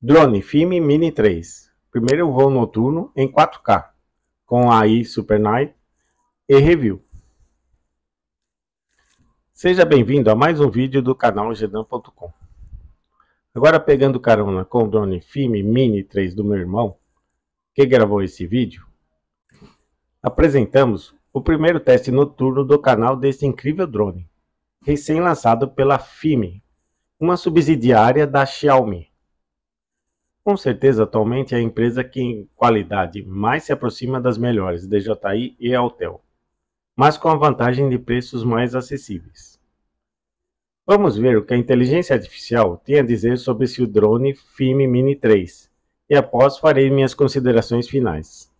Drone Fime Mini 3. Primeiro voo noturno em 4K com AI Super Night e review. Seja bem-vindo a mais um vídeo do canal gedan.com. Agora pegando carona com o drone Fime Mini 3 do meu irmão, que gravou esse vídeo, apresentamos o primeiro teste noturno do canal desse incrível drone, recém-lançado pela Fime, uma subsidiária da Xiaomi. Com certeza, atualmente é a empresa que em qualidade mais se aproxima das melhores, DJI e Autel, mas com a vantagem de preços mais acessíveis. Vamos ver o que a inteligência artificial tem a dizer sobre esse drone FIMI Mini 3 e após farei minhas considerações finais.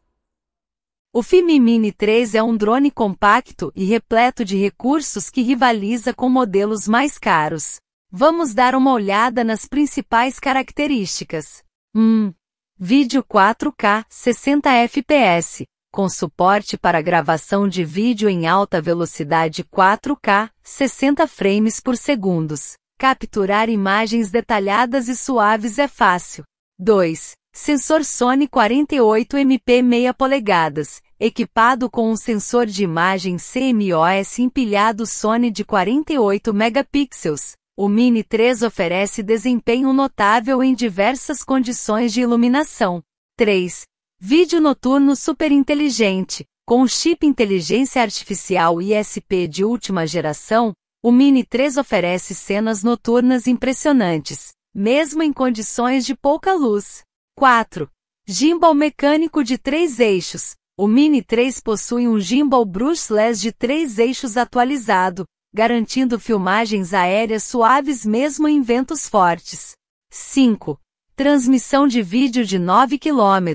O FIMI Mini 3 é um drone compacto e repleto de recursos que rivaliza com modelos mais caros. Vamos dar uma olhada nas principais características. Hum. Vídeo 4K 60 fps, com suporte para gravação de vídeo em alta velocidade 4K 60 frames por segundos. Capturar imagens detalhadas e suaves é fácil. 2. Sensor Sony 48 MP 6 polegadas, equipado com um sensor de imagem CMOS empilhado Sony de 48 megapixels, o Mini 3 oferece desempenho notável em diversas condições de iluminação. 3. Vídeo noturno superinteligente. Com chip inteligência artificial ISP de última geração, o Mini 3 oferece cenas noturnas impressionantes, mesmo em condições de pouca luz. 4. Gimbal mecânico de três eixos. O Mini 3 possui um gimbal brushless de três eixos atualizado, garantindo filmagens aéreas suaves mesmo em ventos fortes. 5. Transmissão de vídeo de 9 km,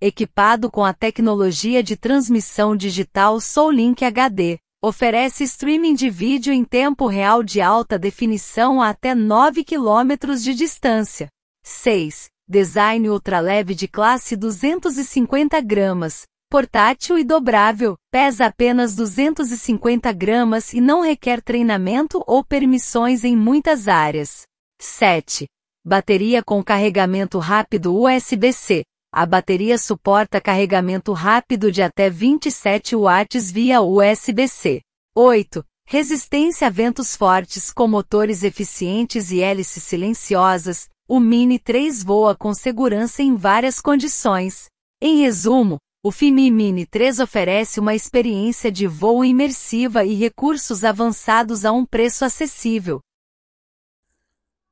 equipado com a tecnologia de transmissão digital Soulink HD. Oferece streaming de vídeo em tempo real de alta definição a até 9 km de distância. 6. Design ultraleve de classe 250 gramas, Portátil e dobrável, pesa apenas 250 gramas e não requer treinamento ou permissões em muitas áreas. 7. Bateria com carregamento rápido USB-C. A bateria suporta carregamento rápido de até 27 watts via USB-C. 8. Resistência a ventos fortes com motores eficientes e hélices silenciosas, o Mini 3 voa com segurança em várias condições. Em resumo, o FIMI Mini 3 oferece uma experiência de voo imersiva e recursos avançados a um preço acessível.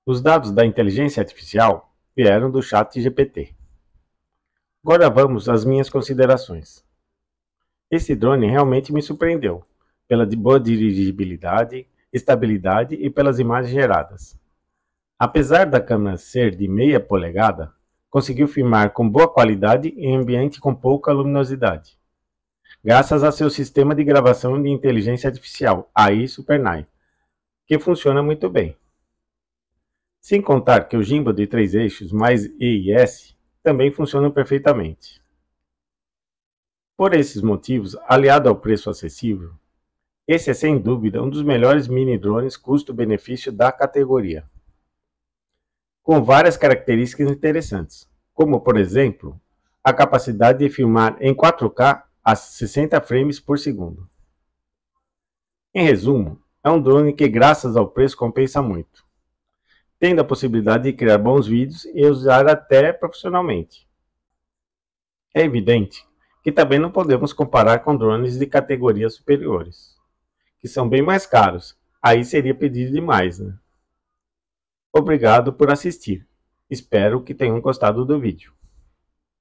Os dados da inteligência artificial vieram do Chat GPT. Agora vamos às minhas considerações. Esse drone realmente me surpreendeu pela boa dirigibilidade, estabilidade e pelas imagens geradas. Apesar da câmera ser de meia polegada, conseguiu filmar com boa qualidade em ambiente com pouca luminosidade, graças a seu sistema de gravação de inteligência artificial, AI SuperNAI, que funciona muito bem. Sem contar que o gimbal de três eixos mais E e S também funcionam perfeitamente. Por esses motivos, aliado ao preço acessível, esse é sem dúvida um dos melhores mini drones custo-benefício da categoria com várias características interessantes, como, por exemplo, a capacidade de filmar em 4K a 60 frames por segundo. Em resumo, é um drone que, graças ao preço, compensa muito, tendo a possibilidade de criar bons vídeos e usar até profissionalmente. É evidente que também não podemos comparar com drones de categorias superiores, que são bem mais caros. Aí seria pedido demais, né? Obrigado por assistir. Espero que tenham gostado do vídeo.